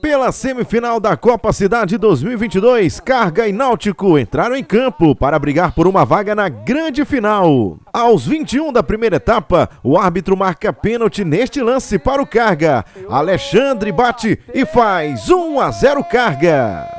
Pela semifinal da Copa Cidade 2022, Carga e Náutico entraram em campo para brigar por uma vaga na grande final. Aos 21 da primeira etapa, o árbitro marca pênalti neste lance para o Carga. Alexandre bate e faz 1 a 0 Carga.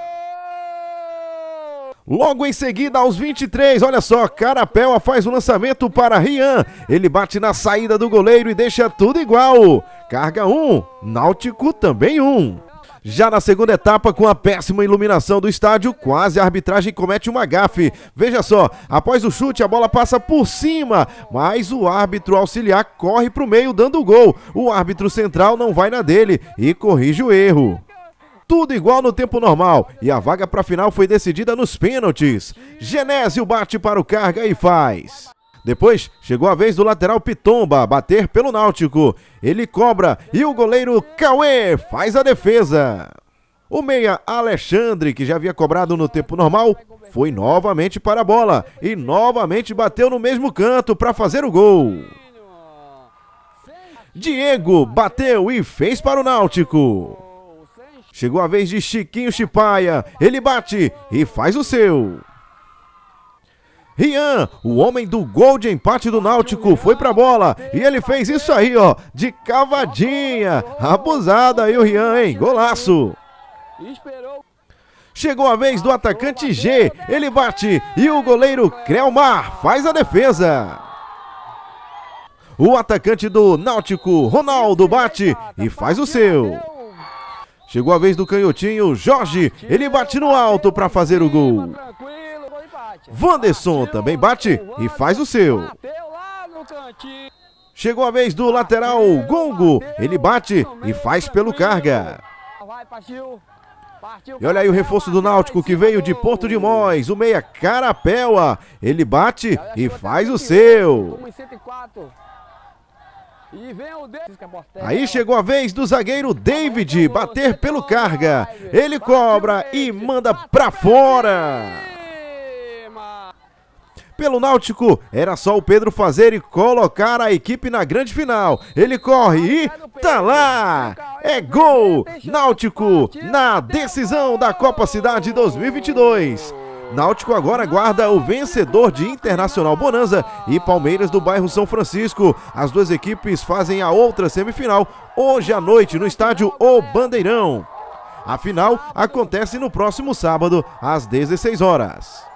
Logo em seguida, aos 23, olha só, Carapela faz o lançamento para Rian. Ele bate na saída do goleiro e deixa tudo igual. Carga 1, um, Náutico também 1. Um. Já na segunda etapa, com a péssima iluminação do estádio, quase a arbitragem comete uma gafe. Veja só, após o chute, a bola passa por cima, mas o árbitro auxiliar corre para o meio, dando o gol. O árbitro central não vai na dele e corrige o erro tudo igual no tempo normal e a vaga para a final foi decidida nos pênaltis. Genésio bate para o carga e faz. Depois chegou a vez do lateral Pitomba bater pelo Náutico. Ele cobra e o goleiro Cauê faz a defesa. O meia Alexandre, que já havia cobrado no tempo normal, foi novamente para a bola e novamente bateu no mesmo canto para fazer o gol. Diego bateu e fez para o Náutico. Chegou a vez de Chiquinho Chipaia. Ele bate e faz o seu. Rian, o homem do gol de empate do Náutico, foi pra bola e ele fez isso aí, ó, de cavadinha. Abusada aí o Rian, hein? Golaço. Chegou a vez do atacante G, ele bate e o goleiro Crelmar faz a defesa. O atacante do Náutico, Ronaldo, bate e faz o seu. Chegou a vez do canhotinho, Jorge, ele bate no alto para fazer o gol. Vanderson também bate e faz o seu. Chegou a vez do lateral, Gongo, ele bate e faz pelo carga. E olha aí o reforço do Náutico que veio de Porto de Móis, o meia Carapela, ele bate e faz o seu. É Aí chegou a vez do zagueiro David bater pelo carga. Ele cobra e manda pra fora. Pelo Náutico, era só o Pedro fazer e colocar a equipe na grande final. Ele corre e tá lá! É gol! Náutico na decisão da Copa Cidade 2022. Náutico agora aguarda o vencedor de Internacional Bonanza e Palmeiras do bairro São Francisco. As duas equipes fazem a outra semifinal hoje à noite no estádio O Bandeirão. A final acontece no próximo sábado às 16 horas.